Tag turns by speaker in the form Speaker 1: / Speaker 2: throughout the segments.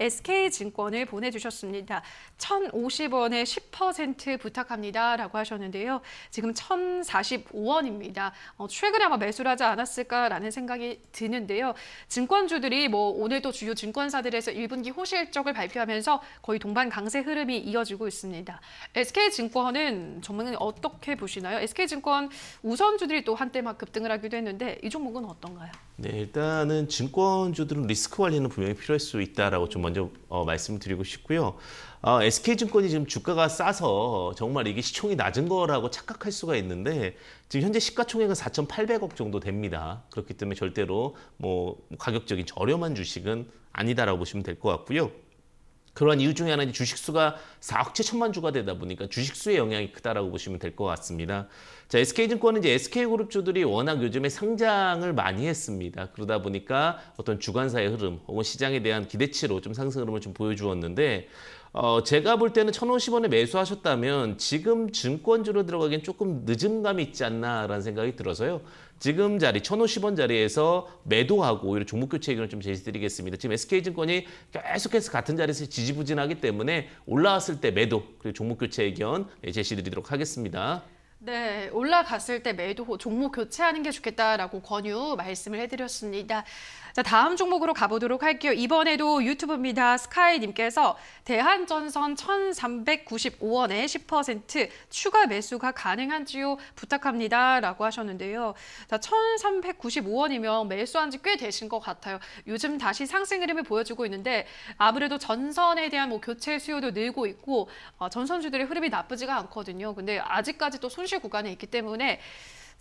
Speaker 1: SK증권을 보내주셨습니다. 1,050원에 10% 부탁합니다. 라고 하셨는데요. 지금 1,045원입니다. 어, 최근에 아마 매수를 하지 않았을까라는 생각이 드는데요. 증권주들이 뭐 오늘도 주요 증권사들에서 1분기 호실적을 발표하면서 거의 동반 강세 흐름이 이어지고 있습니다. SK증권은 전망은 어떻게 보시나요? SK증권 우선주들이 또 한때 막 급등을 하기도 했는데 이 종목은 어떤가요?
Speaker 2: 네, 일단은 증권주들은 리스크 관리는 분명히 필요할 수 있다라고 좀 먼저 어, 말씀드리고 싶고요. 어, 아, SK증권이 지금 주가가 싸서 정말 이게 시총이 낮은 거라고 착각할 수가 있는데 지금 현재 시가총액은 4,800억 정도 됩니다. 그렇기 때문에 절대로 뭐 가격적인 저렴한 주식은 아니다라고 보시면 될 것 같고요. 그러한 이유 중에 하나는 주식수가 4억 7천만 주가 되다 보니까 주식수의 영향이 크다라고 보시면 될 것 같습니다. 자, SK증권은 이제 SK그룹주들이 워낙 요즘에 상장을 많이 했습니다. 그러다 보니까 어떤 주관사의 흐름 혹은 시장에 대한 기대치로 좀 상승 흐름을 좀 보여주었는데 어, 제가 볼 때는 천오십 원에 매수하셨다면 지금 증권주로 들어가기엔 조금 늦은 감이 있지 않나라는 생각이 들어서요. 지금 자리 천오십 원 자리에서 매도하고 오히려 종목 교체 의견을 좀 제시드리겠습니다. 지금 SK증권이 계속해서 같은 자리에서 지지부진하기 때문에 올라왔을 때 매도 그리고 종목 교체 의견 예, 제시드리도록 하겠습니다.
Speaker 1: 네, 올라갔을 때 매도 종목 교체하는 게 좋겠다라고 권유 말씀을 해드렸습니다. 자, 다음 종목으로 가보도록 할게요. 이번에도 유튜브입니다. 스카이님께서 대한전선 1,395원에 10% 추가 매수가 가능한지요? 부탁합니다. 라고 하셨는데요. 자, 1,395원이면 매수한 지 꽤 되신 것 같아요. 요즘 다시 상승 흐름을 보여주고 있는데 아무래도 전선에 대한 뭐 교체 수요도 늘고 있고 어, 전선주들의 흐름이 나쁘지가 않거든요. 근데 아직까지 또 손실 구간에 있기 때문에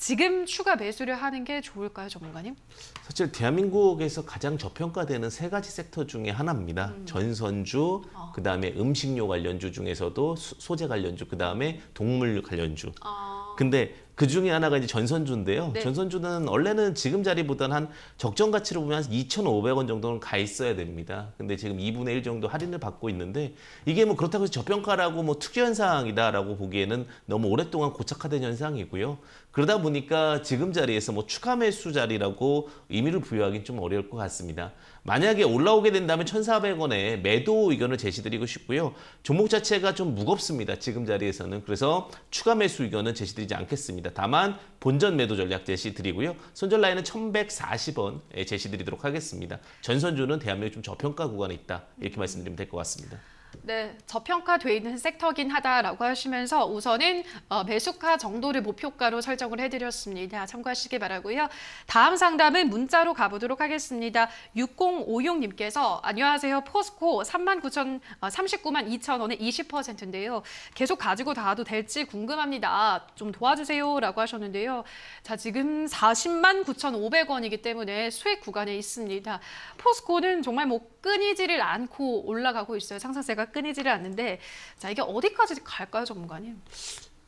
Speaker 1: 지금 추가 매수를 하는 게 좋을까요, 전문가님?
Speaker 2: 사실 대한민국에서 가장 저평가되는 세 가지 섹터 중에 하나입니다. 음. 전선주, 어. 그다음에 음식료 관련주 중에서도 소재 관련주, 그다음에 동물 관련주. 어. 근데 그 중에 하나가 이제 전선주인데요. 네. 전선주는 원래는 지금 자리보다는 한 적정 가치로 보면 한 2,500원 정도는 가 있어야 됩니다. 근데 지금 2분의 1 정도 할인을 받고 있는데 이게 뭐 그렇다고 해서 저평가라고 뭐 특수 현상이다라고 보기에는 너무 오랫동안 고착화된 현상이고요. 그러다 보니까 지금 자리에서 뭐 추가 매수 자리라고 의미를 부여하기는 좀 어려울 것 같습니다. 만약에 올라오게 된다면 1,400원에 매도 의견을 제시드리고 싶고요. 종목 자체가 좀 무겁습니다. 지금 자리에서는. 그래서 추가 매수 의견은 제시드리지 않겠습니다. 다만 본전 매도 전략 제시드리고요. 손절 라인은 1,140원에 제시드리도록 하겠습니다. 전선주는 대한민국 좀 저평가 구간에 있다. 이렇게
Speaker 1: 말씀드리면 될 것 같습니다. 네, 저평가돼 있는 섹터긴 하다라고 하시면서 우선은 매수가 어, 정도를 목표가로 설정을 해드렸습니다. 참고하시기 바라고요. 다음 상담은 문자로 가보도록 하겠습니다. 6056님께서 안녕하세요. 포스코 39,000, 39만 2천원에 20%인데요. 계속 가지고 다도 될지 궁금합니다. 좀 도와주세요. 라고 하셨는데요. 자, 지금 40만 9,500원이기 때문에 수익 구간에 있습니다. 포스코는 정말 뭐 끊이지를 않고 올라가고 있어요. 상상세가 자체가 끊이지를 않는데 자 이게 어디까지 갈까요, 전문가님?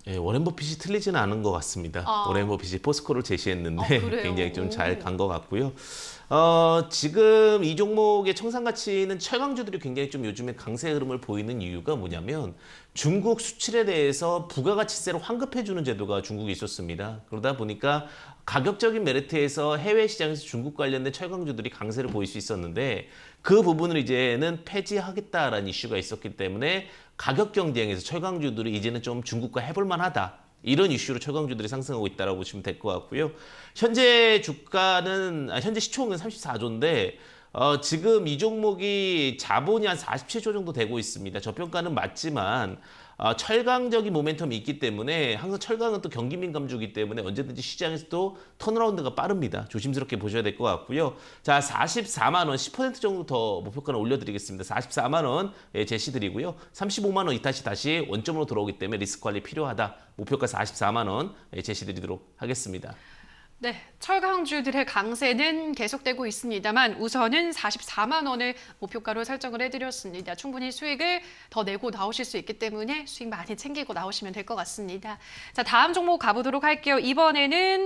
Speaker 2: 예, 워렌 버핏이 틀리지는 않은 것 같습니다. 아. 워렌 버핏이 포스코를 제시했는데 아, 굉장히 좀 잘 간 것 같고요. 어, 지금 이 종목의 청산 가치는 철강주들이 굉장히 좀 요즘에 강세 흐름을 보이는 이유가 뭐냐면 중국 수출에 대해서 부가가치세를 환급해주는 제도가 중국에 있었습니다. 그러다 보니까 가격적인 메리트에서 해외 시장에서 중국 관련된 철강주들이 강세를 보일 수 있었는데 그 부분을 이제는 폐지하겠다라는 이슈가 있었기 때문에 가격 경쟁에서 철강주들이 이제는 좀 중국과 해볼 만하다. 이런 이슈로 철강주들이 상승하고 있다라고 보시면 될 것 같고요. 현재 주가는 아, 현재 시총은 34조인데 어, 지금 이 종목이 자본이 한 47조 정도 되고 있습니다. 저평가는 맞지만 아, 철강적인 모멘텀이 있기 때문에 항상 철강은 또 경기 민감주기 때문에 언제든지 시장에서 도 턴어라운드가 빠릅니다. 조심스럽게 보셔야 될 것 같고요. 자 44만 원 10% 정도 더 목표가를 올려드리겠습니다. 44만 원 예, 제시드리고요. 35만 원이 타시 다시 원점으로 들어오기 때문에 리스크 관리 필요하다. 목표가 44만 원 예, 제시드리도록 하겠습니다.
Speaker 1: 네, 철강주들의 강세는 계속되고 있습니다만 우선은 44만 원을 목표가로 설정을 해드렸습니다. 충분히 수익을 더 내고 나오실 수 있기 때문에 수익 많이 챙기고 나오시면 될 것 같습니다. 자, 다음 종목 가보도록 할게요. 이번에는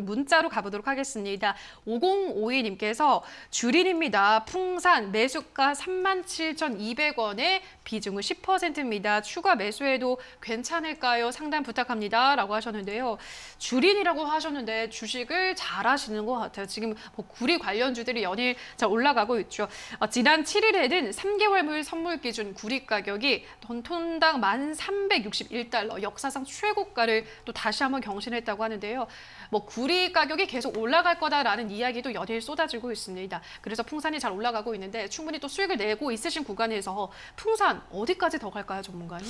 Speaker 1: 음, 문자로 가보도록 하겠습니다. 5052님께서 주린입니다. 풍산 매수가 37,200원에 비중은 10%입니다. 추가 매수해도 괜찮을까요? 상담 부탁합니다. 라고 하셨는데요. 주린이라고 하셨는데 주식을 잘 하시는 것 같아요. 지금 뭐 구리 관련주들이 연일 잘 올라가고 있죠. 어, 지난 7일에는 3개월물 선물 기준 구리 가격이 돈 톤당 1,361달러 역사상 최고가를 또 다시 한번 경신했다고 하는데요. 뭐 구리 가격이 계속 올라갈 거다라는 이야기도 연일 쏟아지고 있습니다. 그래서 풍산이 잘 올라가고 있는데 충분히 또 수익을 내고 있으신 구간에서 풍산 어디까지 더 갈까요, 전문가님?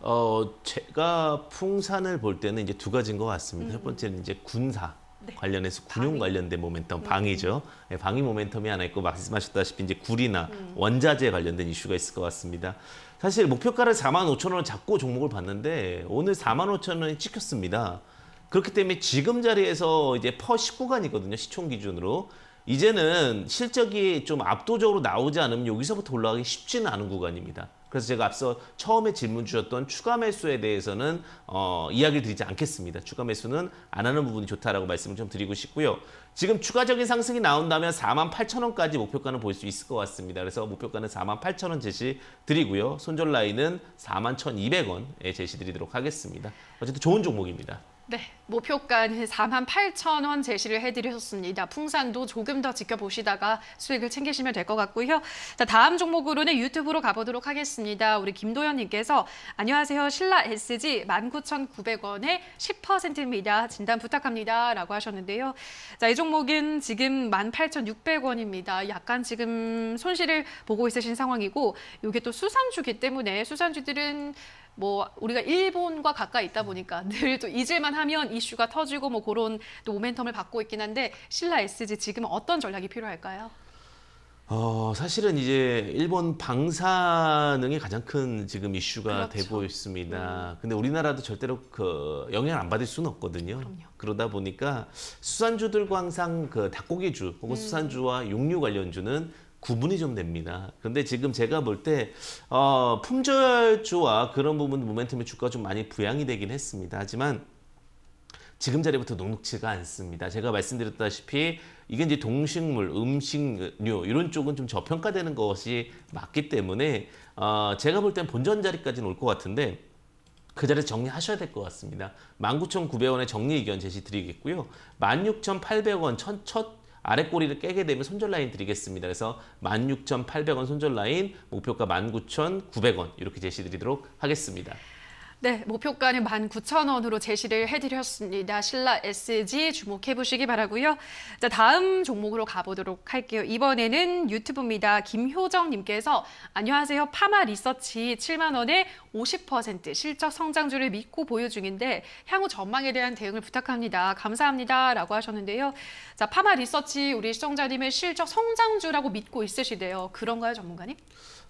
Speaker 2: 어, 제가 풍산을 볼 때는 이제 두 가지인 것 같습니다. 음. 첫 번째는 이제 군사. 네. 관련해서 군용 방위. 관련된 모멘텀 음. 방위죠. 음. 방위 모멘텀이 하나 있고 말씀하셨다시피 이제 구리나 음. 원자재 관련된 이슈가 있을 것 같습니다. 사실 목표가를 4만 5천 원을 잡고 종목을 봤는데 오늘 4만 5천 원이 찍혔습니다. 그렇기 때문에 지금 자리에서 이제 퍼 19간이거든요. 시총 기준으로. 이제는 실적이 좀 압도적으로 나오지 않으면 여기서부터 올라가기 쉽지는 않은 구간입니다. 그래서 제가 앞서 처음에 질문 주셨던 추가 매수에 대해서는 어, 이야기를 드리지 않겠습니다. 추가 매수는 안 하는 부분이 좋다라고 말씀을 좀 드리고 싶고요. 지금 추가적인 상승이 나온다면 4 8 0 0원까지 목표가는 볼 수 있을 것 같습니다. 그래서 목표가는 4 8 0 0원 제시 드리고요. 손절 라인은 41,200원에 제시 드리도록 하겠습니다. 어쨌든 좋은 종목입니다.
Speaker 1: 네, 목표가는 4만 8천 원 제시를 해드렸습니다. 풍산도 조금 더 지켜보시다가 수익을 챙기시면 될 것 같고요. 자, 다음 종목으로는 유튜브로 가보도록 하겠습니다. 우리 김도현님께서 안녕하세요. 신라 SG 19,900원에 10%입니다. 진단 부탁합니다. 라고 하셨는데요. 자, 이 종목은 지금 18,600원입니다. 약간 지금 손실을 보고 있으신 상황이고 이게 또 수산주기 때문에 수산주들은 뭐 우리가 일본과 가까이 있다 보니까 늘또 잊을만 하면 이슈가 터지고 뭐 그런 또 모멘텀을 받고 있긴 한데 신라 SG 지금 어떤 전략이 필요할까요?
Speaker 2: 어, 사실은 이제 일본 방사능이 가장 큰 지금 이슈가 그렇죠. 되고 있습니다. 음. 근데 우리나라도 절대로 그 영향을 안 받을 수는 없거든요. 그럼요. 그러다 보니까 수산주들과 항상 그 닭고기주 혹은 음. 수산주와 육류 관련주는 구분이 좀 됩니다. 근데 지금 제가 볼때 어, 품절주와 그런 부분 모멘텀의 주가 좀 많이 부양이 되긴 했습니다. 하지만 지금 자리부터 녹록치가 않습니다. 제가 말씀드렸다시피 이게 이제 동식물, 음식류 이런 쪽은 좀 저평가되는 것이 맞기 때문에 어, 제가 볼 땐 본전 자리까지는 올 것 같은데 그 자리에서 정리하셔야 될 것 같습니다. 1 9 9 0 0원의 정리 의견 제시 드리겠고요. 16,800원 첫, 첫 아랫 꼬리를 깨게 되면 손절 라인 드리겠습니다. 그래서 16,800원 손절 라인, 목표가 19,900원 이렇게 제시드리도록 하겠습니다.
Speaker 1: 네, 목표가는 19,000원으로 제시를 해드렸습니다. 신라 SG 주목해보시기 바라고요. 자, 다음 종목으로 가보도록 할게요. 이번에는 유튜브입니다. 김효정님께서 안녕하세요. 파마 리서치 7만 원에 50% 실적 성장주를 믿고 보유 중인데 향후 전망에 대한 대응을 부탁합니다. 감사합니다. 라고 하셨는데요. 자, 파마 리서치 우리 시청자님의 실적 성장주라고 믿고 있으시대요. 그런가요, 전문가님?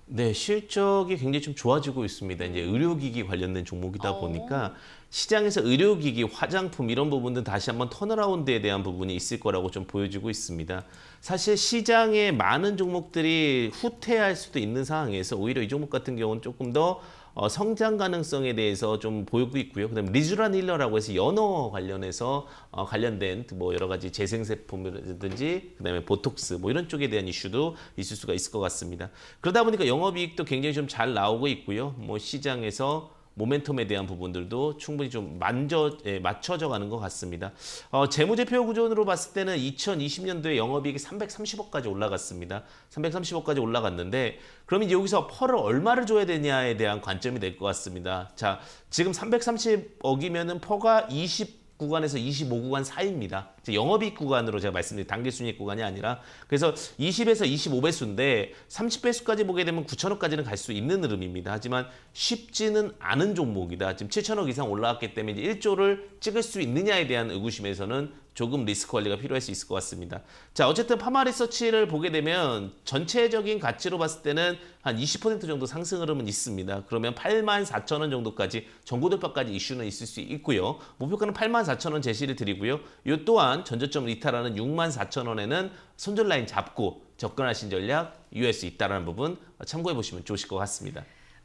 Speaker 2: 네, 실적이 굉장히 좀 좋아지고 있습니다. 이제 의료기기 관련된 종목 종목이다 어. 보니까 시장에서 의료기기, 화장품 이런 부분들 다시 한번 턴어라운드에 대한 부분이 있을 거라고 좀 보여지고 있습니다. 사실 시장에 많은 종목들이 후퇴할 수도 있는 상황에서 오히려 이 종목 같은 경우는 조금 더 어, 성장 가능성에 대해서 좀 보이고 있고요. 그다음에 리쥬란 힐러라고 해서 연어 관련해서 어, 관련된 뭐 여러 가지 재생제품이라든지 그다음에 보톡스 뭐 이런 쪽에 대한 이슈도 있을 수가 있을 것 같습니다. 그러다 보니까 영업이익도 굉장히 좀 잘 나오고 있고요. 뭐 시장에서 모멘텀에 대한 부분들도 충분히 좀 만져, 예, 맞춰져 가는 것 같습니다. 어, 재무제표 구조로 봤을 때는 2020년도에 영업이익이 330억까지 올라갔습니다. 330억까지 올라갔는데 그럼 이제 여기서 펄을 얼마를 줘야 되냐에 대한 관점이 될 것 같습니다. 자, 지금 330억이면은 퍼가 20 구간에서 25구간 사이입니다. 영업이익 구간으로 제가 말씀드린 단기순이익 구간이 아니라 그래서 20에서 25배수인데 30배수까지 보게 되면 9천억까지는 갈 수 있는 흐름입니다. 하지만 쉽지는 않은 종목이다. 지금 7천억 이상 올라왔기 때문에 이제 1조를 찍을 수 있느냐에 대한 의구심에서는 조금 리스크 관리가 필요할 수 있을 것 같습니다. 자, 어쨌든 파마 리서치를 보게 되면 전체적인 가치로 봤을 때는 한 20% 정도 상승 흐름은 있습니다. 그러면 8만 4천 원 정도까지 정고 돌파까지 이슈는 있을 수 있고요. 목표가는 8만 4천 원 제시를 드리고요. 이 또한 전저점 이탈하는 6만 4천 원에는 손절 라인 잡고 접근하신 전략 유효할 수 있다는 부분 참고해 보시면 좋으실 것 같습니다.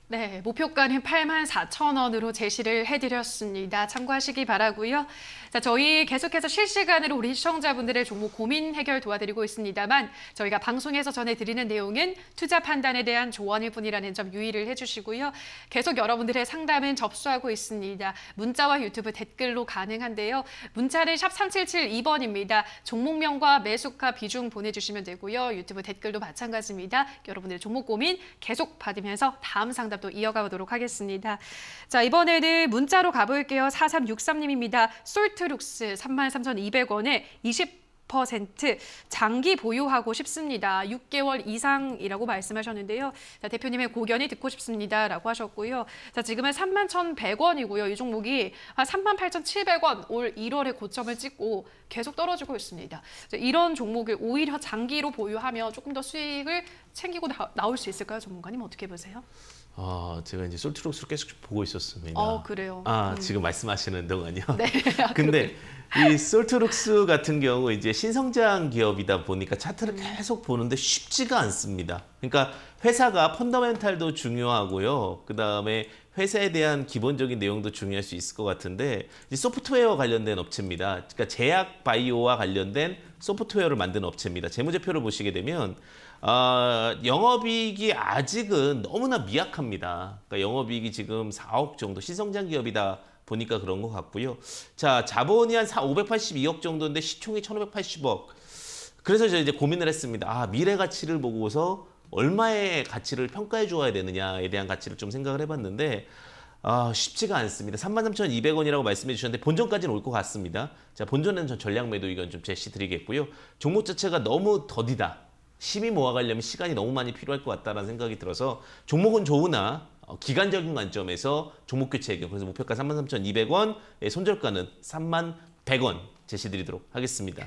Speaker 1: 네, 목표가는 8 4 0 0원으로 제시를 해드렸습니다. 참고하시기 바라고요. 자, 저희 계속해서 실시간으로 우리 시청자분들의 종목 고민 해결 도와드리고 있습니다만 저희가 방송에서 전해드리는 내용은 투자 판단에 대한 조언일 뿐이라는 점 유의를 해주시고요. 계속 여러분들의 상담은 접수하고 있습니다. 문자와 유튜브 댓글로 가능한데요. 문자는 샵 3772번입니다. 종목명과 매수가 비중 보내주시면 되고요. 유튜브 댓글도 마찬가지입니다. 여러분들의 종목 고민 계속 받으면서 다음 상담 저희가 또 이어가보도록 하겠습니다. 자, 이번에는 문자로 가볼게요. 4363님입니다. 솔트룩스 33,200원에 20 10% 장기 보유하고 싶습니다. 6개월 이상이라고 말씀하셨는데요. 자, 대표님의 고견이 듣고 싶습니다. 라고 하셨고요. 자, 지금은 31,100원이고요. 이 종목이 38,700원 올 1월에 고점을 찍고 계속 떨어지고 있습니다. 자, 이런 종목을 오히려 장기로 보유하며 조금 더 수익을 챙기고 나, 나올 수 있을까요? 전문가님 어떻게 보세요?
Speaker 2: 어, 제가 이제 솔트록스를 계속 보고 있었습니다. 어, 그래요. 아, 음. 지금 말씀하시는 동안요. 네. 아, 근데 이 솔트록스 같은 경우 이제 신성장 기업이다 보니까 차트를 음. 계속 보는데 쉽지가 않습니다. 그러니까 회사가 펀더멘탈도 중요하고요. 그다음에 회사에 대한 기본적인 내용도 중요할 수 있을 것 같은데 소프트웨어 관련된 업체입니다. 그러니까 제약 바이오와 관련된 소프트웨어를 만든 업체입니다. 재무제표를 보시게 되면 어, 영업이익이 아직은 너무나 미약합니다. 그러니까 영업이익이 지금 4억 정도 시성장 기업이다 보니까 그런 것 같고요. 자 자본이 한 582억 정도인데 시총이 1,580억. 그래서 저희 이제 고민을 했습니다. 아 미래 가치를 보고서 얼마의 가치를 평가해 주어야 되느냐에 대한 가치를 좀 생각을 해봤는데 아, 쉽지가 않습니다. 33,200원이라고 말씀해 주셨는데 본전까지는 올 것 같습니다. 자, 본전에는 전 전략 매도 이건 좀 제시 드리겠고요. 종목 자체가 너무 더디다. 심히 모아가려면 시간이 너무 많이 필요할 것같다는 생각이 들어서 종목은 좋으나 어, 기간적인 관점에서 종목 교체액 그래서 목표가 33,200원, 손절가는 3만 100원 제시드리도록 하겠습니다.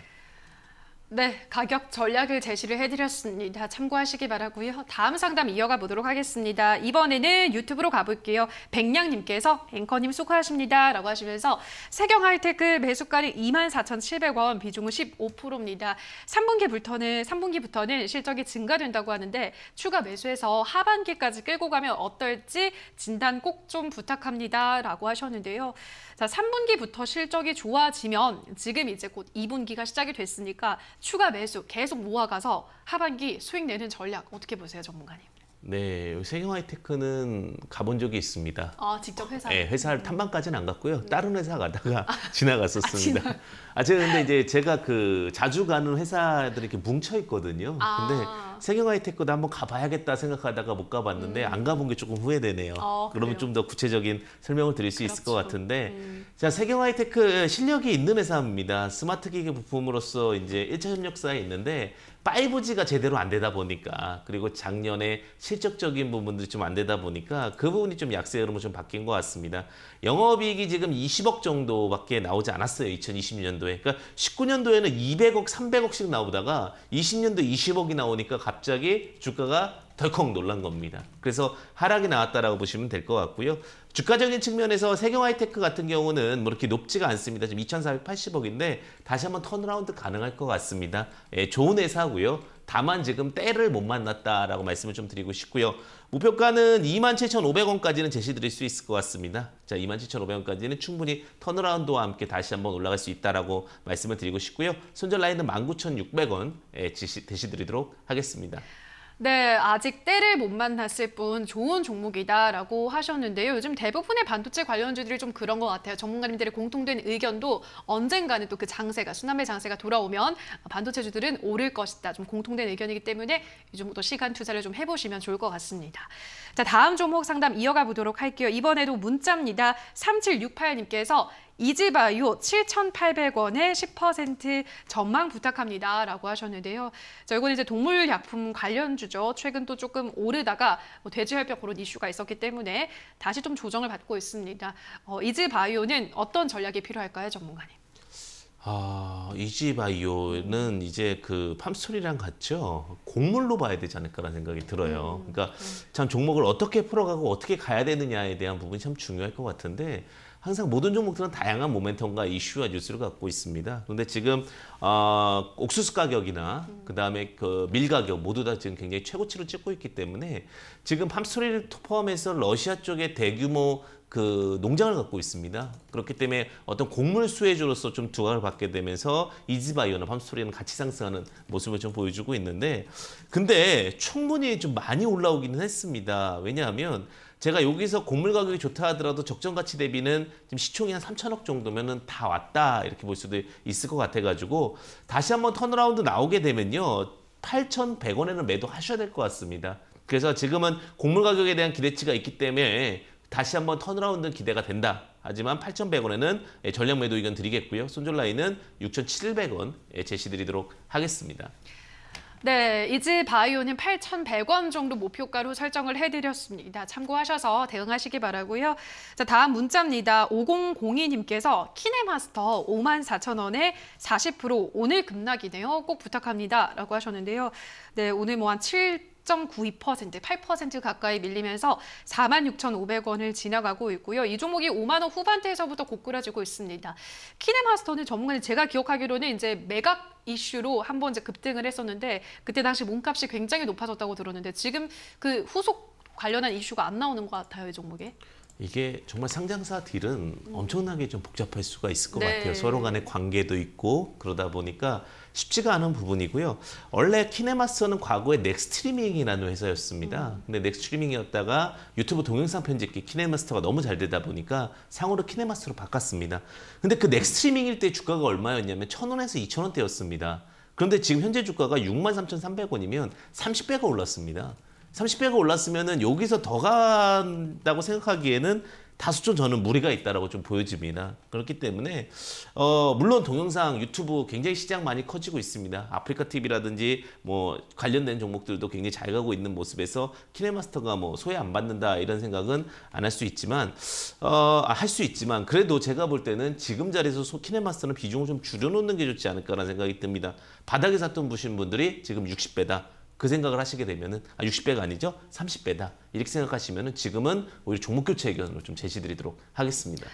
Speaker 1: 네, 가격 전략을 제시를 해드렸습니다. 참고하시기 바라고요. 다음 상담 이어가 보도록 하겠습니다. 이번에는 유튜브로 가볼게요. 백냥님께서 앵커님 수고하십니다. 라고 하시면서 세경 하이테크 매수가는 24,700원, 비중은 15%입니다. 3분기부터는, 3분기부터는 실적이 증가된다고 하는데 추가 매수해서 하반기까지 끌고 가면 어떨지 진단 꼭 좀 부탁합니다. 라고 하셨는데요. 자, 3분기부터 실적이 좋아지면 지금 이제 곧 2분기가 시작이 됐으니까 추가 매수 계속 모아가서 하반기 수익 내는 전략 어떻게 보세요, 전문가님?
Speaker 2: 네, 생경하이테크는 가본 적이 있습니다.
Speaker 1: 아, 직접 회사? 네, 회사를 음.
Speaker 2: 탐방까지는 안 갔고요. 네. 다른 회사 가다가 아, 지나갔었습니다. 아, 지나... 아, 제가 근데 이제 제가 그 자주 가는 회사들이 이렇게 뭉쳐 있거든요. 아. 근데 세경하이테크도 한번 가봐야겠다 생각하다가 못 가봤는데 음. 안 가본 게 조금 후회되네요. 어, 그러면 좀 더 구체적인 설명을 드릴 수 그렇죠. 있을 것 그렇죠. 같은데 음. 자 세경하이테크 실력이 있는 회사입니다. 스마트 기기 부품으로서 이제 1차 협력사에 있는데 5G가 제대로 안 되다 보니까 그리고 작년에 실적적인 부분들이 좀 안 되다 보니까 그 부분이 좀 약세 흐름으로 좀 바뀐 것 같습니다. 영업이익이 지금 20억 정도밖에 나오지 않았어요. 2020년도에. 그러니까 19년도에는 200억, 300억씩 나오다가 20년도 20억이 나오니까 갑자기 주가가 덜컥 놀란 겁니다. 그래서 하락이 나왔다라고 보시면 될 것 같고요. 주가적인 측면에서 세경화이테크 같은 경우는 뭐 이렇게 높지가 않습니다. 지금 2,480억인데 다시 한번 턴라운드 가능할 것 같습니다. 예, 좋은 회사고요. 다만 지금 때를 못 만났다라고 말씀을 좀 드리고 싶고요. 목표가는 27,500원까지는 제시드릴 수 있을 것 같습니다. 자, 27,500원까지는 충분히 턴어라운드와 함께 다시 한번 올라갈 수 있다라고 말씀을 드리고 싶고요. 손절 라인은 19,600원 에 제시 드리도록 하겠습니다.
Speaker 1: 네, 아직 때를 못 만났을 뿐 좋은 종목이다라고 하셨는데요. 요즘 대부분의 반도체 관련주들이 좀 그런 것 같아요. 전문가님들의 공통된 의견도 언젠가는 또 그 장세가, 수남의 장세가 돌아오면 반도체주들은 오를 것이다. 좀 공통된 의견이기 때문에 이종도 시간 투자를 좀 해보시면 좋을 것 같습니다. 자, 다음 종목 상담 이어가 보도록 할게요. 이번에도 문자입니다. 3768님께서 이지바이오 7,800원에 10% 전망 부탁합니다. 라고 하셨는데요. 자, 이건 이제 동물약품 관련주죠. 최근 또 조금 오르다가 뭐 돼지혈병 그런 이슈가 있었기 때문에 다시 좀 조정을 받고 있습니다. 어, 이지바이오는 어떤 전략이 필요할까요, 전문가님?
Speaker 2: 아, 이지바이오는 이제 그 팜스토리랑 같죠. 곡물로 봐야 되지 않을까라는 생각이 들어요. 음, 그러니까 음. 참 종목을 어떻게 풀어가고 어떻게 가야 되느냐에 대한 부분이 참 중요할 것 같은데 항상 모든 종목들은 다양한 모멘텀과 이슈와 뉴스를 갖고 있습니다. 그런데 지금 어, 옥수수 가격이나 음. 그다음에 그 밀 가격 모두 다 지금 굉장히 최고치를 찍고 있기 때문에 지금 팜스토리를 포함해서 러시아 쪽의 대규모 그 농장을 갖고 있습니다. 그렇기 때문에 어떤 곡물 수혜주로서 좀 두각을 받게 되면서 이지바이오나 팜스토리는 같이 상승하는 모습을 좀 보여주고 있는데 근데 충분히 좀 많이 올라오기는 했습니다. 왜냐하면 제가 여기서 곡물 가격이 좋다 하더라도 적정 가치 대비는 지금 시총이 한 3천억 정도면은 다 왔다 이렇게 볼 수도 있을 것 같아 가지고 다시 한번 턴어라운드 나오게 되면요. 8,100원에는 매도하셔야 될 것 같습니다. 그래서 지금은 곡물 가격에 대한 기대치가 있기 때문에 다시 한번 턴어라운드 기대가 된다. 하지만 8,100원에는 예, 전략 매도 의견 드리겠고요. 손절라인은 6,700원 예, 제시드리도록 하겠습니다.
Speaker 1: 네, 이지 바이오는 8,100원 정도 목표가로 설정을 해드렸습니다. 참고하셔서 대응하시기 바라고요. 자, 다음 문자입니다. 5002님께서 키네마스터 54,000원에 40% 오늘 급락이네요. 꼭 부탁합니다. 라고 하셨는데요. 네, 오늘 뭐 한 7... 10.92%, 8% 가까이 밀리면서 46,500원을 지나가고 있고요. 이 종목이 5만 원 후반대에서부터 고꾸라지고 있습니다. 키네마스터는 전문가는 제가 기억하기로는 이제 매각 이슈로 한번 이제 급등을 했었는데 그때 당시 몸값이 굉장히 높아졌다고 들었는데 지금 그 후속 관련한 이슈가 안 나오는 것 같아요, 이 종목에.
Speaker 2: 이게 정말 상장사 딜은 음. 엄청나게 좀 복잡할 수가 있을 것 네. 같아요. 서로 간의 관계도 있고 그러다 보니까 쉽지가 않은 부분이고요. 원래 키네마스터는 과거에 넥스트리밍이라는 회사였습니다. 음. 근데 넥스트리밍이었다가 유튜브 동영상 편집기 키네마스터가 너무 잘 되다 보니까 상호로 키네마스터로 바꿨습니다. 근데 그 넥스트리밍일 때 주가가 얼마였냐면 1 0 0 0원에서2 0 0 0 원대였습니다. 그런데 지금 현재 주가가 63,300원이면 30배가 올랐습니다. 30배가 올랐으면은 여기서 더 간다고 생각하기에는 다소 좀 저는 무리가 있다라고 좀 보여집니다. 그렇기 때문에 어 물론 동영상 유튜브 굉장히 시장 많이 커지고 있습니다. 아프리카 TV라든지 뭐 관련된 종목들도 굉장히 잘 가고 있는 모습에서 키네마스터가 뭐 소외 안 받는다 이런 생각은 안 할 수 있지만 어할 아, 수 있지만 그래도 제가 볼 때는 지금 자리에서 소 키네마스터는 비중을 좀 줄여놓는 게 좋지 않을까라는 생각이 듭니다. 바닥에 샀던 부신 분들이 지금 60배다. 그 생각을 하시게 되면은 아 60배가 아니죠 30배다 이렇게 생각하시면은 지금은 오히려 종목 교체 의견으로 좀 제시드리도록 하겠습니다.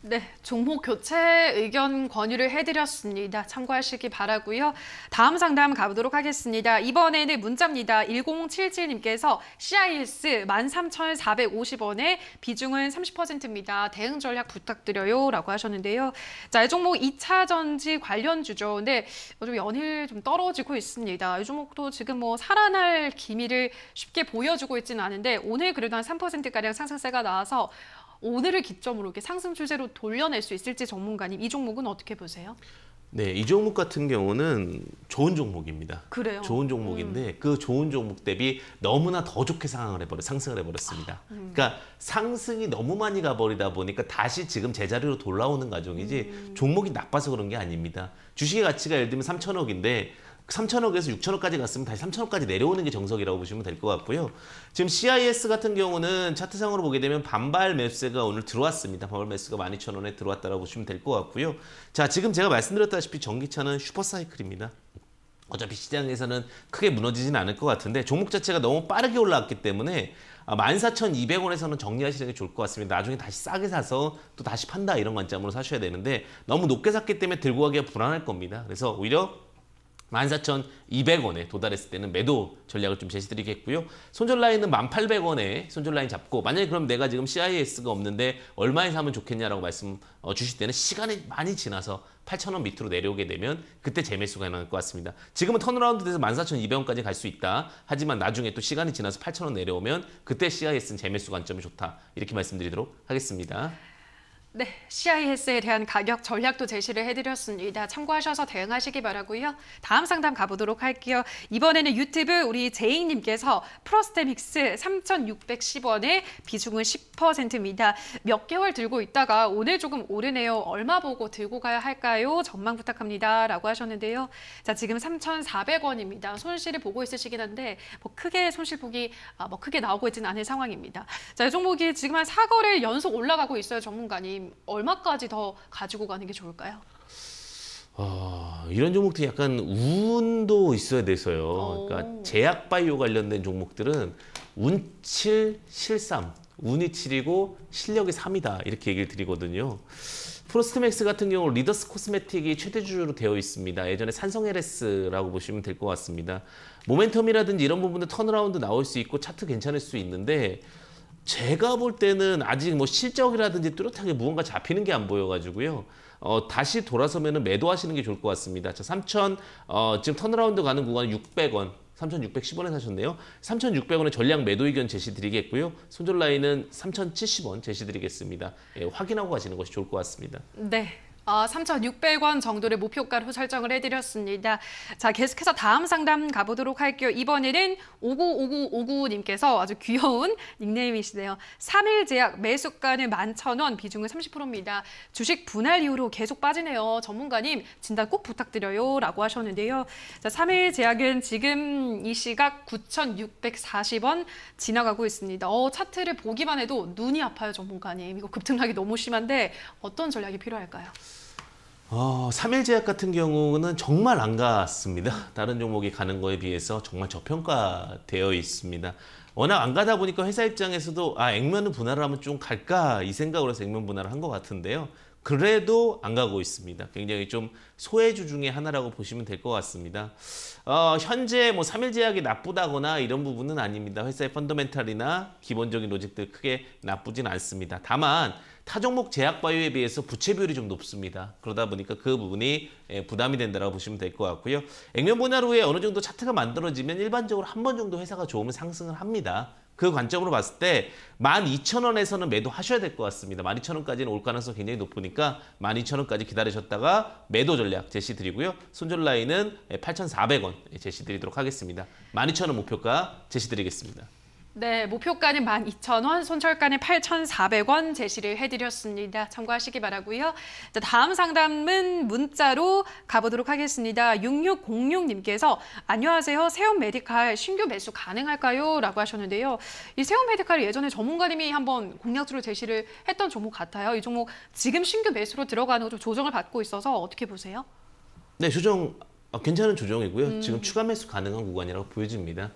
Speaker 1: 네, 종목 교체 의견 권유를 해드렸습니다. 참고하시기 바라고요. 다음 상담 가보도록 하겠습니다. 이번에는 문자입니다. 1077님께서 CIS 13,450원에 비중은 30%입니다. 대응 전략 부탁드려요. 라고 하셨는데요. 자, 이 종목 2차 전지 관련주죠. 근데 요즘 뭐 연일 좀 떨어지고 있습니다. 이 종목도 지금 뭐 살아날 기미를 쉽게 보여주고 있지는 않은데 오늘 그래도 한 3%가량 상승세가 나와서 오늘을 기점으로 이렇게 상승 추세로 돌려낼 수 있을지 전문가님 이 종목은 어떻게 보세요?
Speaker 2: 네, 이 종목 같은 경우는 좋은 종목입니다. 그래요. 좋은 종목인데 음. 그 좋은 종목 대비 너무나 더 좋게 상황을 해버려 상승을 해버렸습니다. 아, 음. 그러니까 상승이 너무 많이 가버리다 보니까 다시 지금 제자리로 돌아오는 과정이지 음. 종목이 나빠서 그런 게 아닙니다. 주식의 가치가 예를 들면 3천억인데 3천억에서6천억까지 갔으면 다시 3천억까지 내려오는 게 정석이라고 보시면 될 것 같고요. 지금 CIS 같은 경우는 차트상으로 보게 되면 반발 매수세가 오늘 들어왔습니다. 반발 매수가 1 2 0 0 0 원에 들어왔다고 보시면 될 것 같고요. 자, 지금 제가 말씀드렸다시피 전기차는 슈퍼사이클입니다. 어차피 시장에서는 크게 무너지진 않을 것 같은데 종목 자체가 너무 빠르게 올라왔기 때문에 14,200원에서는 아, 정리하시는 게 좋을 것 같습니다. 나중에 다시 싸게 사서 또 다시 판다 이런 관점으로 사셔야 되는데 너무 높게 샀기 때문에 들고 가기가 불안할 겁니다. 그래서 오히려 14,200원에 도달했을 때는 매도 전략을 좀 제시드리겠고요. 손절 라인은 1,800원에 손절 라인 잡고 만약에 그럼 내가 지금 CIS가 없는데 얼마에 사면 좋겠냐라고 말씀 어, 주실 때는 시간이 많이 지나서 8,000원 밑으로 내려오게 되면 그때 재매수가 일어날 것 같습니다. 지금은 턴어라운드 돼서 14,200원까지 갈 수 있다. 하지만 나중에 또 시간이 지나서 8,000원 내려오면 그때 CIS는 재매수 관점이 좋다. 이렇게 말씀드리도록 하겠습니다.
Speaker 1: 네, CIS에 대한 가격 전략도 제시를 해드렸습니다. 참고하셔서 대응하시기 바라고요. 다음 상담 가보도록 할게요. 이번에는 유튜브 우리 제이님께서 프로스테믹스 3,610원에 비중은 10%입니다. 몇 개월 들고 있다가 오늘 조금 오르네요. 얼마 보고 들고 가야 할까요? 전망 부탁합니다. 라고 하셨는데요. 자, 지금 3,400원입니다. 손실을 보고 있으시긴 한데 뭐 크게 손실폭이 아, 뭐 크게 나오고 있지는 않은 상황입니다. 자, 이 종목이 지금 한 4거래 연속 올라가고 있어요. 전문가님. 얼마까지 더 가지고 가는 게 좋을까요?
Speaker 2: 어, 이런 종목들이 약간 운도 있어야 돼서요. 오. 어. 그러니까 제약 바이오 관련된 종목들은 운칠 실삼 운이 칠이고 실력이 삼이다 이렇게 얘기를 드리거든요. 프로스트맥스 같은 경우 리더스 코스메틱이 최대주주로 되어 있습니다. 예전에 산성 LS라고 보시면 될 것 같습니다. 모멘텀이라든지 이런 부분도 턴어라운드 나올 수 있고 차트 괜찮을 수 있는데 제가 볼 때는 아직 뭐 실적이라든지 뚜렷하게 무언가 잡히는 게 안 보여가지고요. 어, 다시 돌아서면은 매도하시는 게 좋을 것 같습니다. 자, 3천 어, 지금 턴어라운드 가는 구간 600원. 3,610원에 사셨네요. 3,600원에 전량 매도 의견 제시드리겠고요. 손절 라인은 3,070원 제시드리겠습니다. 예, 확인하고 가시는 것이 좋을 것 같습니다.
Speaker 1: 네. 어, 3,600원 정도를 목표가로 설정을 해드렸습니다. 자, 계속해서 다음 상담 가보도록 할게요. 이번에는 595959님께서 아주 귀여운 닉네임이시네요. 3일 제약 매수가는 11,000원, 비중은 30%입니다. 주식 분할 이후로 계속 빠지네요. 전문가님, 진단 꼭 부탁드려요. 라고 하셨는데요. 자, 3일 제약은 지금 이 시각 9,640원 지나가고 있습니다. 어, 차트를 보기만 해도 눈이 아파요, 전문가님. 이거 급등락이 너무 심한데 어떤 전략이 필요할까요?
Speaker 2: 어, 3일 제약 같은 경우는 정말 안 갔습니다. 다른 종목이 가는 거에 비해서 정말 저평가되어 있습니다. 워낙 안 가다 보니까 회사 입장에서도 아 액면은 분할을 하면 좀 갈까 이 생각으로 해서 액면 분할을 한 것 같은데요. 그래도 안 가고 있습니다. 굉장히 좀 소외주 중에 하나라고 보시면 될 것 같습니다. 어, 현재 뭐 3일 제약이 나쁘다거나 이런 부분은 아닙니다. 회사의 펀더멘탈이나 기본적인 로직들 크게 나쁘진 않습니다. 다만 타 종목 제약 바이오에 비해서 부채 비율이 좀 높습니다. 그러다 보니까 그 부분이 예, 부담이 된다고 보시면 될 것 같고요. 액면 분할 후에 어느 정도 차트가 만들어지면 일반적으로 한 번 정도 회사가 좋으면 상승을 합니다. 그 관점으로 봤을 때 12,000원에서는 매도하셔야 될 것 같습니다. 12,000원까지는 올 가능성 이 굉장히 높으니까 12,000원까지 기다리셨다가 매도 전략 제시드리고요. 손절 라인은 8,400원 예, 제시드리도록 하겠습니다. 12,000원 목표가 제시드리겠습니다.
Speaker 1: 네, 목표가는 12,000원, 손절가는 8,400원 제시를 해드렸습니다. 참고하시기 바라고요. 자, 다음 상담은 문자로 가보도록 하겠습니다. 6606님께서 안녕하세요. 세움 메디칼 신규 매수 가능할까요? 라고 하셨는데요. 이 세움 메디칼 예전에 전문가님이 한번 공략주로 제시를 했던 종목 같아요. 이 종목 지금 신규 매수로 들어가는 거좀 조정을 받고 있어서 어떻게 보세요?
Speaker 2: 네, 조정, 어, 괜찮은 조정이고요. 음. 지금 추가 매수 가능한 구간이라고 보여집니다.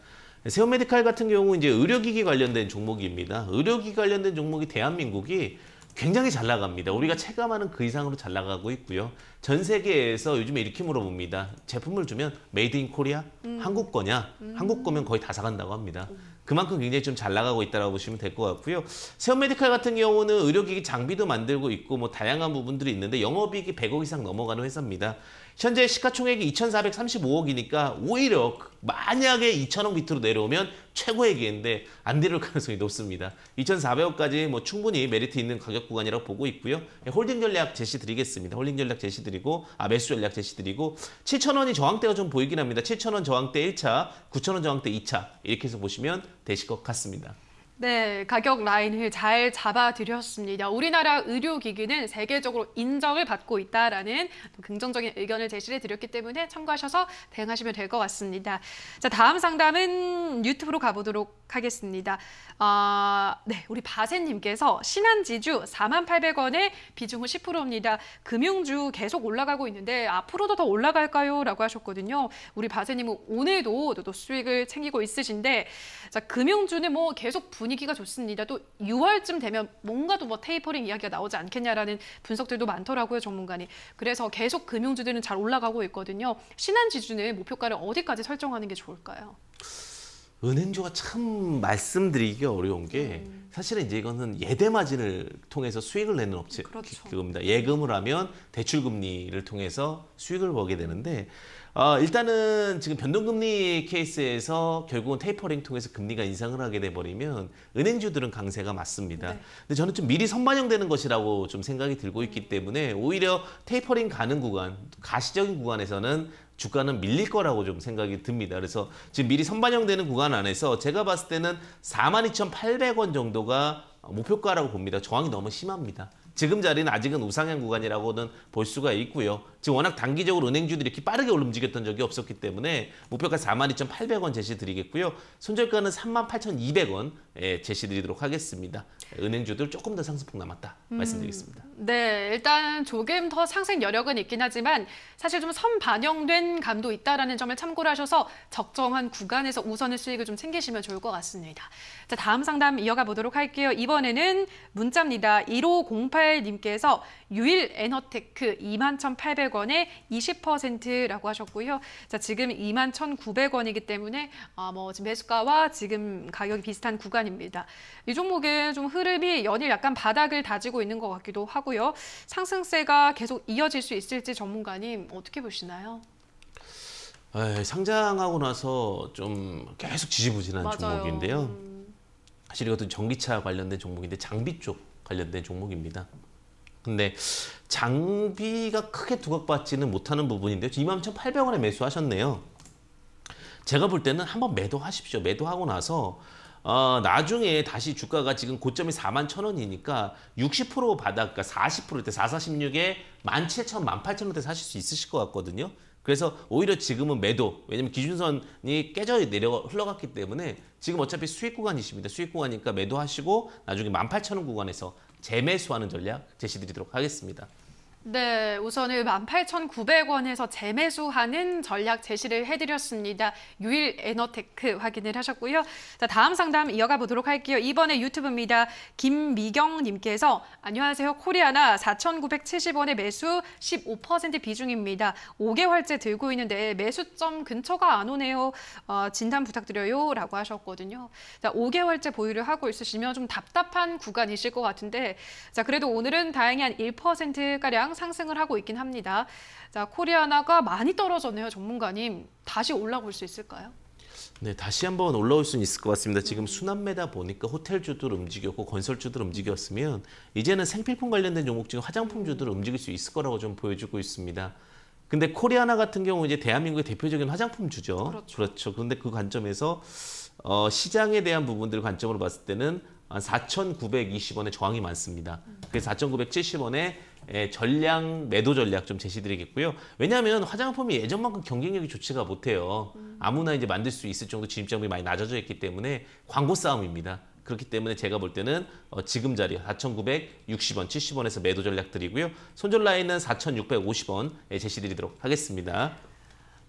Speaker 2: 세오메디칼 같은 경우 이제 의료기기 관련된 종목입니다. 의료기기 관련된 종목이 대한민국이 굉장히 잘 나갑니다. 우리가 체감하는 그 이상으로 잘 나가고 있고요. 전 세계에서 요즘에 이렇게 물어봅니다. 제품을 주면 메이드 인 코리아? 음. 한국 거냐? 음. 한국 거면 거의 다 사간다고 합니다. 그만큼 굉장히 좀 잘 나가고 있다고 보시면 될 것 같고요. 세온메디칼 같은 경우는 의료기기 장비도 만들고 있고 뭐 다양한 부분들이 있는데 영업이익이 100억 이상 넘어가는 회사입니다. 현재 시가총액이 2,435억이니까 오히려 만약에 2,000억 밑으로 내려오면 최고액기인데안 내려올 가능성이 높습니다. 2,400억까지 뭐 충분히 메리트 있는 가격 구간이라고 보고 있고요. 예, 홀딩 전략 제시 드리겠습니다. 홀딩 전략 제시 드리고 아 매수 전략 제시 드리고 7,000원이 저항대가 좀 보이긴 합니다. 7,000원 저항대 1차, 9,000원 저항대 2차 이렇게 해서 보시면 되실 것 같습니다.
Speaker 1: 네, 가격 라인을 잘 잡아드렸습니다. 우리나라 의료기기는 세계적으로 인정을 받고 있다라는 긍정적인 의견을 제시해 드렸기 때문에 참고하셔서 대응하시면 될 것 같습니다. 자, 다음 상담은 유튜브로 가보도록 하겠습니다. 아, 네, 우리 바세님께서 신한지주 4 8 0 0원에 비중 후 10%입니다. 금융주 계속 올라가고 있는데 앞으로도 더 올라갈까요? 라고 하셨거든요. 우리 바세님은 오늘도 또 수익을 챙기고 있으신데 자, 금융주는 뭐 계속 분위 분위기가 좋습니다. 또 6월쯤 되면 뭔가 또뭐 테이퍼링 이야기가 나오지 않겠냐라는 분석들도 많더라고요, 전문가님. 그래서 계속 금융주들은 잘 올라가고 있거든요. 신한지주는 목표가를 어디까지 설정하는 게 좋을까요?
Speaker 2: 은행주가 참 말씀드리기가 어려운 게 음. 사실은 이제 이거는 예대 마진을 통해서 수익을 내는 업체 그렇죠. 니다 예금을 하면 대출 금리를 통해서 수익을 보게 되는데 어, 일단은 지금 변동금리 케이스에서 결국은 테이퍼링 통해서 금리가 인상을 하게 돼버리면 은행주들은 강세가 맞습니다. 네. 근데 저는 좀 미리 선반영되는 것이라고 좀 생각이 들고 있기 음. 때문에 오히려 테이퍼링 가는 구간, 가시적인 구간에서는 주가는 밀릴 거라고 좀 생각이 듭니다. 그래서 지금 미리 선반영되는 구간 안에서 제가 봤을 때는 42,800원 정도가 목표가라고 봅니다. 저항이 너무 심합니다. 지금 자리는 아직은 우상향 구간이라고는 볼 수가 있고요. 지금 워낙 단기적으로 은행주들이 이렇게 빠르게 움직였던 적이 없었기 때문에 목표가 42,800원 제시드리겠고요. 손절가는 38,200원 예, 제시드리도록 하겠습니다. 은행주들 조금 더 상승폭 남았다 음, 말씀드리겠습니다.
Speaker 1: 네, 일단 조금 더 상승 여력은 있긴 하지만 사실 좀 선 반영된 감도 있다라는 점을 참고를 하셔서 적정한 구간에서 우선의 수익을 좀 챙기시면 좋을 것 같습니다. 자, 다음 상담 이어가 보도록 할게요. 이번에는 문자입니다. 1508 님께서 유일 에너테크 21,800원에 20%라고 하셨고요. 자, 지금 21,900원이기 때문에 어, 뭐 지금 매수가와 지금 가격이 비슷한 구간입니다. 이 종목은 좀 흐름이 연일 약간 바닥을 다지고 있는 것 같기도 하고요. 상승세가 계속 이어질 수 있을지 전문가님 어떻게 보시나요?
Speaker 2: 에이, 상장하고 나서 좀 계속 지지부진한 맞아요. 종목인데요. 음. 사실 이것도 전기차 관련된 종목인데 장비 쪽 관련된 종목입니다. 근데 장비가 크게 두각받지는 못하는 부분인데요. 21,800원에 매수하셨네요. 제가 볼 때는 한번 매도하십시오. 매도하고 나서 어, 나중에 다시 주가가 지금 고점이 4 1 0 0 0원이니까60% 바닥가 4 0 때 446에 17,000, 원1 8 0 0 0원때 사실 수 있으실 것 같거든요. 그래서 오히려 지금은 매도. 왜냐면 기준선이 깨져 내려 흘러갔기 때문에 지금 어차피 수익 구간이십니다. 수익 구간이니까 매도하시고 나중에 18,000원 구간에서 재매수하는 전략 제시드리도록 하겠습니다.
Speaker 1: 네, 우선은 18,900원에서 재매수하는 전략 제시를 해드렸습니다. 유일 에너테크 확인을 하셨고요. 자, 다음 상담 이어가 보도록 할게요. 이번에 유튜브입니다. 김미경님께서 안녕하세요. 코리아나 4,970원에 매수 15% 비중입니다. 5개월째 들고 있는데 매수점 근처가 안 오네요. 어, 진단 부탁드려요. 라고 하셨거든요. 자, 5개월째 보유를 하고 있으시면 좀 답답한 구간이실 것 같은데 자, 그래도 오늘은 다행히 한 1%가량 주당 상승을 하고 있긴 합니다. 자, 코리아나가 많이 떨어졌네요. 전문가님. 다시 올라올 수 있을까요?
Speaker 2: 네, 다시 한번 올라올 수 있을 것 같습니다. 지금 순환매다 음. 보니까 호텔주들 움직였고 건설주들 움직였으면 이제는 생필품 관련된 종목 중에 화장품주들 음. 움직일 수 있을 거라고 좀 보여주고 있습니다. 근데 코리아나 같은 경우 이제 대한민국의 대표적인 화장품주죠. 그렇죠. 그렇죠. 그런데 그 관점에서 어, 시장에 대한 부분들 관점으로 봤을 때는 4,920원의 저항이 많습니다. 음. 그래서 4,970원에 예, 전략 매도 전략 좀 제시드리겠고요. 왜냐하면 화장품이 예전만큼 경쟁력이 좋지가 못해요. 아무나 이제 만들 수 있을 정도 진입장벽이 많이 낮아져 있기 때문에 광고 싸움입니다. 그렇기 때문에 제가 볼 때는 어, 지금 자리 4,960원, 70원에서 매도 전략 드리고요. 손절 라인은 4,650원에 제시드리도록 하겠습니다.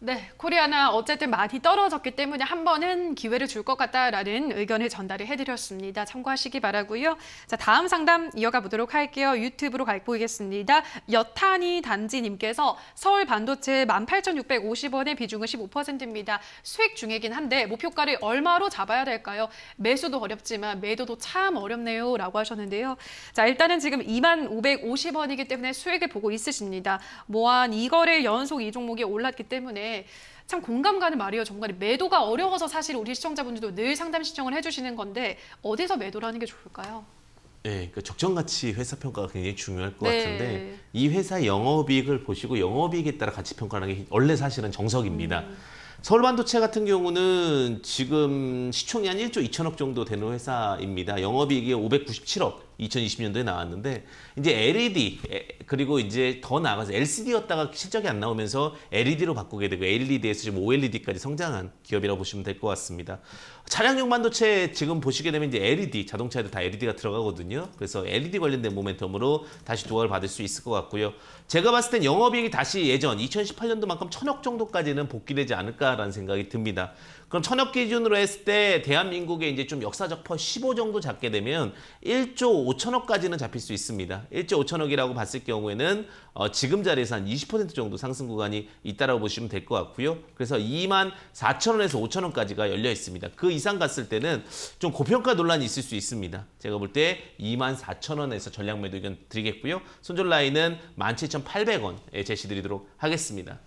Speaker 1: 네, 코리아나 어쨌든 많이 떨어졌기 때문에 한 번은 기회를 줄 것 같다라는 의견을 전달을 해드렸습니다. 참고하시기 바라고요. 자, 다음 상담 이어가 보도록 할게요. 유튜브로 가보겠습니다. 여탄이 단지님께서 서울 반도체 18,650원의 비중은 15%입니다. 수익 중이긴 한데 목표가를 얼마로 잡아야 될까요? 매수도 어렵지만 매도도 참 어렵네요. 라고 하셨는데요. 자, 일단은 지금 2550원이기 때문에 수익을 보고 있으십니다. 뭐 한이거를 연속 이 종목이 올랐기 때문에 참 공감 가는 말이에요. 정말 매도가 어려워서 사실 우리 시청자분들도 늘 상담 신청을 해주시는 건데 어디서 매도라는 게 좋을까요?
Speaker 2: 네, 예, 그 그러니까 적정 가치 회사 평가가 굉장히 중요할 것 네. 같은데 이 회사 영업이익을 보시고 영업이익에 따라 가치 평가하는 게 원래 사실은 정석입니다. 음. 서울반도체 같은 경우는 지금 시총이 한 1조 2천억 정도 되는 회사입니다. 영업이익이 597억. 2020년도에 나왔는데 이제 LED 그리고 이제 더 나아가서 LCD였다가 실적이 안 나오면서 LED로 바꾸게 되고 LED에서 지금 OLED까지 성장한 기업이라고 보시면 될 것 같습니다. 차량용 반도체 지금 보시게 되면 이제 LED 자동차에도 다 LED가 들어가거든요. 그래서 LED 관련된 모멘텀으로 다시 도약를 받을 수 있을 것 같고요. 제가 봤을 땐 영업이익이 다시 예전 2018년도만큼 천억 정도까지는 복귀되지 않을까라는 생각이 듭니다. 그럼 천억 기준으로 했을 때 대한민국의 이제 좀 역사적 퍼 15 정도 잡게 되면 1조 5천억까지는 잡힐 수 있습니다. 1조 5천억이라고 봤을 경우에는 어, 지금 자리에서 한 20% 정도 상승 구간이 있다라고 보시면 될 것 같고요. 그래서 2만 4천 원에서 5천 원까지가 열려 있습니다. 그 이상 갔을 때는 좀 고평가 논란이 있을 수 있습니다. 제가 볼 때 2만 4천 원에서 전략 매도 의견 드리겠고요. 손절 라인은 17,800원에 제시드리도록 하겠습니다.